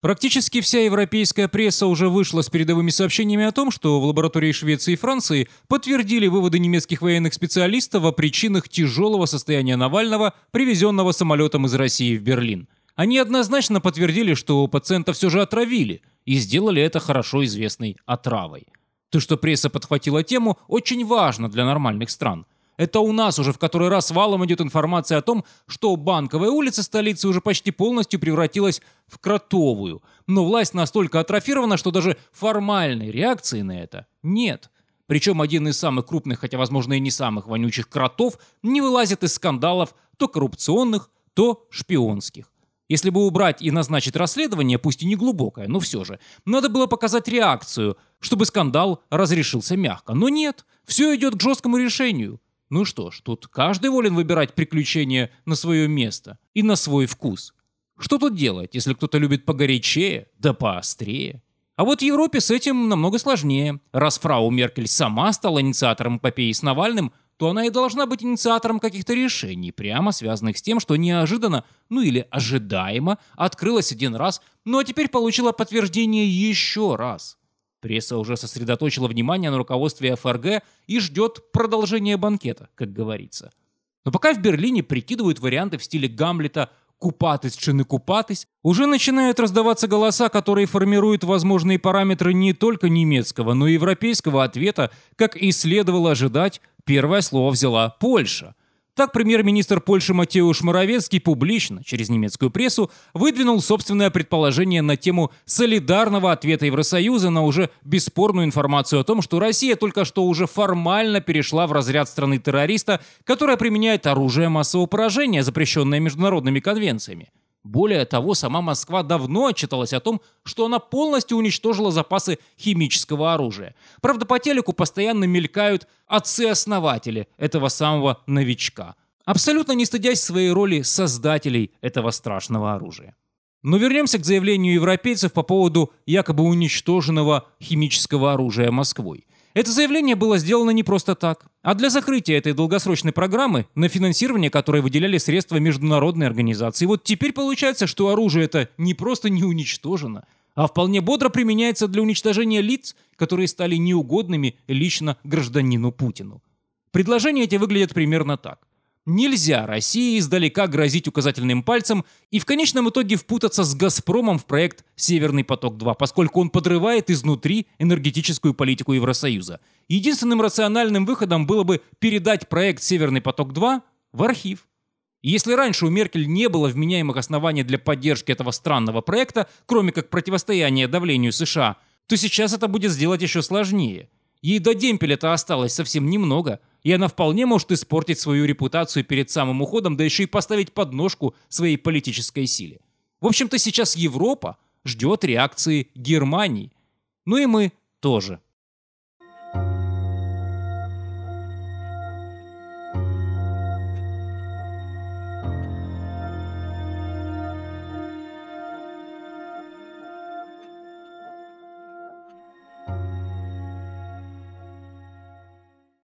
Практически вся европейская пресса уже вышла с передовыми сообщениями о том, что в лаборатории Швеции и Франции подтвердили выводы немецких военных специалистов о причинах тяжелого состояния Навального, привезенного самолетом из России в Берлин. Они однозначно подтвердили, что пациента все же отравили, и сделали это хорошо известной отравой. То, что пресса подхватила тему, очень важно для нормальных стран – это у нас уже в который раз валом идет информация о том, что банковая улица столицы уже почти полностью превратилась в кротовую. Но власть настолько атрофирована, что даже формальной реакции на это нет. Причем один из самых крупных, хотя, возможно, и не самых вонючих кротов не вылазит из скандалов то коррупционных, то шпионских. Если бы убрать и назначить расследование, пусть и не глубокое, но все же, надо было показать реакцию, чтобы скандал разрешился мягко. Но нет, все идет к жесткому решению. Ну что ж, тут каждый волен выбирать приключения на свое место и на свой вкус. Что тут делать, если кто-то любит погорячее, да поострее? А вот в Европе с этим намного сложнее. Раз фрау Меркель сама стала инициатором эпопеи с Навальным, то она и должна быть инициатором каких-то решений, прямо связанных с тем, что неожиданно, ну или ожидаемо, открылась один раз, ну а теперь получила подтверждение еще раз. Пресса уже сосредоточила внимание на руководстве ФРГ и ждет продолжения банкета, как говорится. Но пока в Берлине прикидывают варианты в стиле Гамлета купатись чины купатись, уже начинают раздаваться голоса, которые формируют возможные параметры не только немецкого, но и европейского ответа, как и следовало ожидать, первое слово взяла Польша – так премьер-министр Польши Матеуш Моровецкий публично, через немецкую прессу, выдвинул собственное предположение на тему солидарного ответа Евросоюза на уже бесспорную информацию о том, что Россия только что уже формально перешла в разряд страны террориста, которая применяет оружие массового поражения, запрещенное международными конвенциями. Более того, сама Москва давно отчиталась о том, что она полностью уничтожила запасы химического оружия. Правда, по телеку постоянно мелькают отцы-основатели этого самого новичка, абсолютно не стыдясь своей роли создателей этого страшного оружия. Но вернемся к заявлению европейцев по поводу якобы уничтоженного химического оружия Москвой. Это заявление было сделано не просто так, а для закрытия этой долгосрочной программы, на финансирование которой выделяли средства международной организации. вот теперь получается, что оружие это не просто не уничтожено, а вполне бодро применяется для уничтожения лиц, которые стали неугодными лично гражданину Путину. Предложения эти выглядят примерно так. Нельзя России издалека грозить указательным пальцем и в конечном итоге впутаться с «Газпромом» в проект «Северный поток-2», поскольку он подрывает изнутри энергетическую политику Евросоюза. Единственным рациональным выходом было бы передать проект «Северный поток-2» в архив. если раньше у Меркель не было вменяемых оснований для поддержки этого странного проекта, кроме как противостояния давлению США, то сейчас это будет сделать еще сложнее – Ей до демпеля-то осталось совсем немного, и она вполне может испортить свою репутацию перед самым уходом, да еще и поставить подножку своей политической силе. В общем-то, сейчас Европа ждет реакции Германии. Ну и мы тоже.